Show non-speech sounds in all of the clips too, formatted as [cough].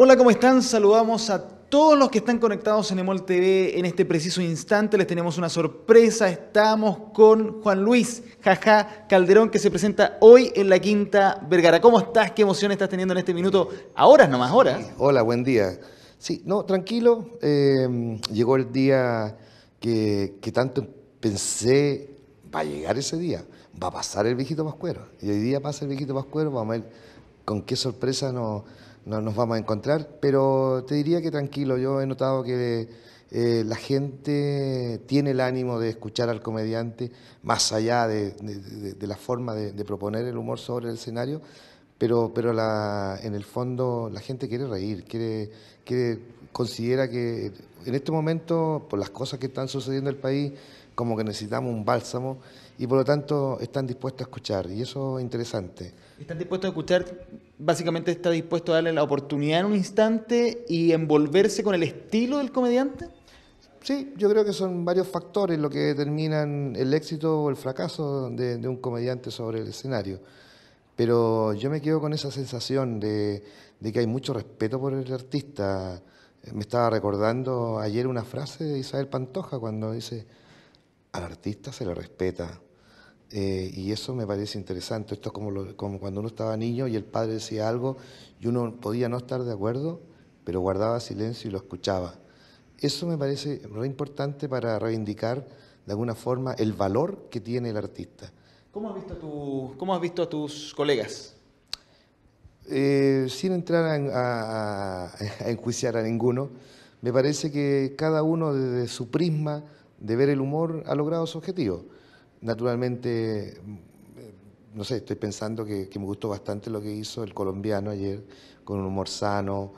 Hola, ¿cómo están? Saludamos a todos los que están conectados en Emol TV en este preciso instante. Les tenemos una sorpresa. Estamos con Juan Luis Jaja Calderón que se presenta hoy en la Quinta Vergara. ¿Cómo estás? ¿Qué emoción estás teniendo en este minuto? A horas nomás, horas. hola, buen día. Sí, no, tranquilo. Em, llegó el día que, que tanto pensé va a llegar ese día, va a pasar el viejito Pascuero. Y hoy día pasa el viejito Pascuero, vamos a ver con qué sorpresa nos no nos vamos a encontrar, pero te diría que tranquilo, yo he notado que eh, la gente tiene el ánimo de escuchar al comediante, más allá de, la forma de, proponer el humor sobre el escenario, pero, pero la, en el fondo la gente quiere reír, quiere, quiere, considera que en este momento, por las cosas que están sucediendo en el país, como que necesitamos un bálsamo y por lo tanto están dispuestos a escuchar y eso es interesante. Están dispuestos a escuchar, básicamente está dispuesto a darle la oportunidad en un instante y envolverse con el estilo del comediante. Sí, yo creo que son varios factores lo que determinan el éxito o el fracaso de, un comediante sobre el escenario. Pero yo me quedo con esa sensación de, de que hay mucho respeto por el artista. Eh, me estaba recordando ayer una frase de Isabel Pantoja cuando dice, al artista se le respeta. Eh, y eso me parece interesante. Esto es como, cuando uno estaba niño y el padre decía algo y uno podía no estar de acuerdo, pero guardaba silencio y lo escuchaba. Eso me parece muy importante para reivindicar de alguna forma el valor que tiene el artista. ¿Cómo has visto a, tus colegas? Eh, sin entrar a, [laughs] a enjuiciar a ninguno, me parece que cada uno desde su prisma, de ver el humor ha logrado su objetivo. Naturalmente, mm, no sé, estoy pensando que, me gustó bastante lo que hizo el colombiano ayer, con un humor sano,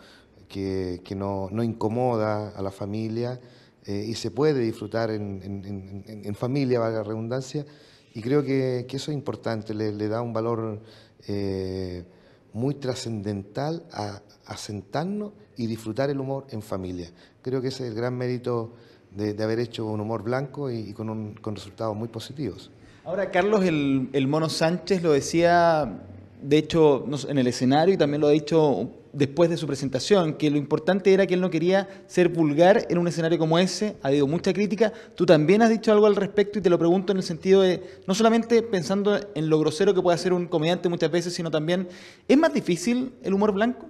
que, no, incomoda a la familia eh, y se puede disfrutar en, familia, valga la redundancia, y creo que, eso es importante, le, da un valor eh, muy trascendental a, a sentarnos y disfrutar el humor en familia. Creo que ese es el gran mérito de, haber hecho un humor blanco y, con, con, resultados muy positivos. Ahora, Carlos, el, el mono Sánchez lo decía, de hecho, en el escenario y también lo ha dicho después de su presentación, que lo importante era que él no quería ser vulgar en un escenario como ese, ha habido mucha crítica, tú también has dicho algo al respecto y te lo pregunto en el sentido de, no solamente pensando en lo grosero que puede hacer un comediante muchas veces, sino también, ¿es más difícil el humor blanco?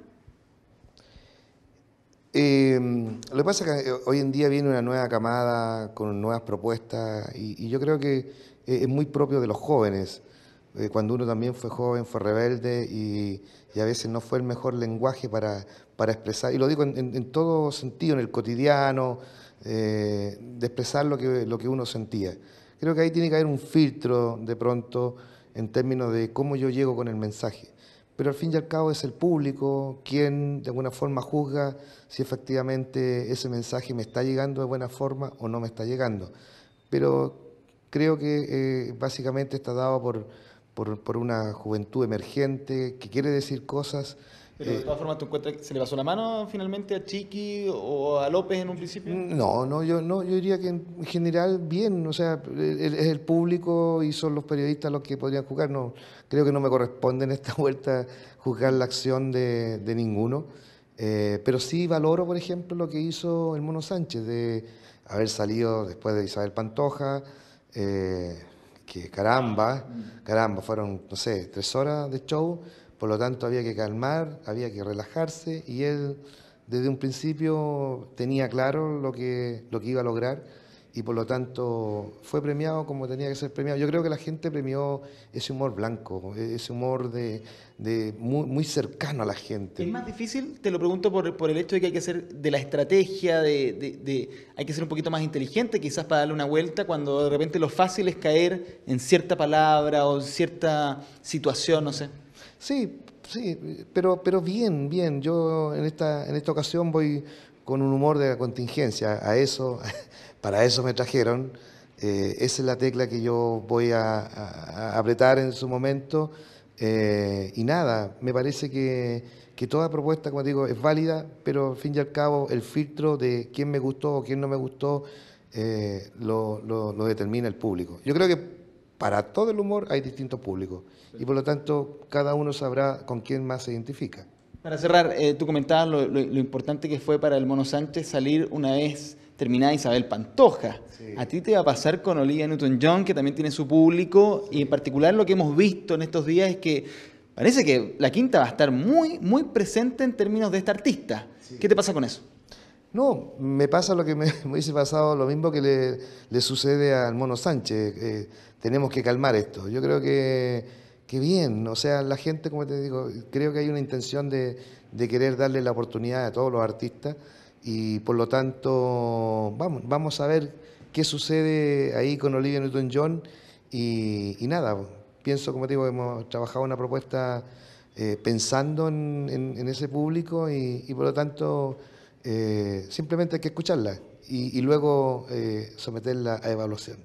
Em, lo que pasa es que eh, hoy en día viene una nueva camada con nuevas propuestas y, yo creo que eh, es muy propio de los jóvenes. Eh, cuando uno también fue joven, fue rebelde y, a veces no fue el mejor lenguaje para, expresar, y lo digo en, todo sentido, en el cotidiano, de expresar lo lo que uno sentía. Creo que ahí tiene que haber un filtro de pronto en términos de cómo yo llego con el mensaje pero al fin y al cabo es el público quien de alguna forma juzga si efectivamente ese mensaje me está llegando de buena forma o no me está llegando. Pero creo que eh, básicamente está dado por una juventud emergente que quiere decir cosas pero de todas formas, se le pasó la mano finalmente a Chiqui o a López en un principio? No, no, yo no, yo diría que en general bien, o sea, es el, público y son los periodistas los que podrían jugar. No, creo que no me corresponde en esta [laughs] vuelta juzgar la acción de, ninguno. Eh, pero sí valoro, por ejemplo, lo que hizo el Mono Sánchez de haber salido después de Isabel Pantoja, eh, que caramba, mm. caramba, fueron, no sé, tres horas de show por lo tanto, había que calmar, había que relajarse y él desde un principio tenía claro lo que, lo que iba a lograr y por lo tanto fue premiado como tenía que ser premiado. Yo creo que la gente premió ese humor blanco, e-, ese humor de, muy, cercano a la gente. ¿Es más difícil? Te lo pregunto por, por el hecho de que hay que hacer de la estrategia, de, de, hay que ser un poquito más inteligente quizás para darle una vuelta cuando de repente lo fácil es caer en cierta palabra o en cierta situación, no sé. Sí, sí, pero, pero bien, bien. Yo en esta, en esta ocasión voy con un humor de la contingencia. A eso, [laughs] para eso me trajeron. Eh, esa es la tecla que yo voy a, apretar en su momento. Eh, y nada, me parece que, toda propuesta, como digo, es válida, pero al fin y al cabo el filtro de quién me gustó o quién no me gustó eh, lo, lo determina el público. Yo creo que para todo el humor hay distintos públicos y por lo tanto cada uno sabrá con quién más se identifica. Para cerrar, eh, tú comentabas lo, importante que fue para el Mono Sánchez salir una vez terminada Isabel Pantoja. A ti te va a pasar con Olivia Newton-John, que también tiene su público, y en particular lo que hemos visto en estos días es que parece que la quinta va a estar muy, muy presente en términos de esta artista. ¿Qué te pasa con eso? No, me pasa lo que [laughs] me, hubiese pasado, lo mismo que le, le sucede al Mono Sánchez. Eh, tenemos que calmar esto. Yo creo que, que bien, o sea, la gente, como te digo, creo que hay una intención de, de querer darle la oportunidad a todos los artistas y por lo tanto vamos, vamos a ver qué sucede ahí con Olivia Newton-John y, y, nada, pienso, como te digo, hemos trabajado una propuesta eh, pensando en, ese público y, y por lo tanto eh, simplemente hay que escucharla y, luego eh, someterla a evaluación.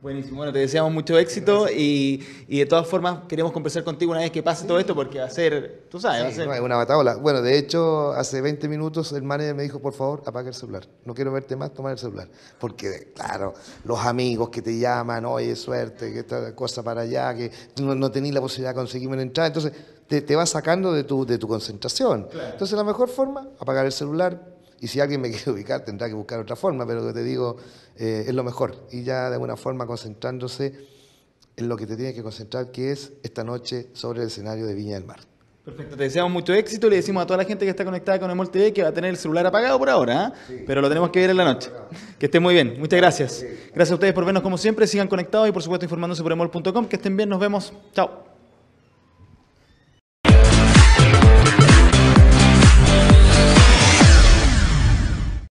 Buenísimo, bueno, te deseamos mucho éxito y, y, de todas formas queremos conversar contigo una vez que pase todo esto porque va a ser, tú sabes, va a ser... es una batalla Bueno, de hecho, hace 20 minutos el manager me dijo, por favor, apaga el celular, no quiero verte más, toma el celular. Porque, claro, los amigos que te llaman, oye, suerte, que esta cosa para allá, que no, no la posibilidad de conseguirme una entrada, entonces te, te va sacando de tu, de tu concentración. Entonces la mejor forma, apagar el celular, y si alguien me [laughs] quiere ubicar tendrá que buscar otra forma, pero lo que te digo, eh, es lo mejor. Y ya de alguna forma concentrándose en lo que te tienes que concentrar, que es esta noche sobre el escenario de Viña del Mar. Perfecto, te deseamos mucho éxito, le decimos a toda la gente que está conectada con Emol TV que va a tener el celular apagado por ahora, ¿ah? pero lo tenemos que ver en la noche. Que estén muy bien, muchas gracias. Gracias a ustedes por vernos como siempre, sigan conectados y por supuesto informándose por emol.com, que estén bien, nos vemos, chao.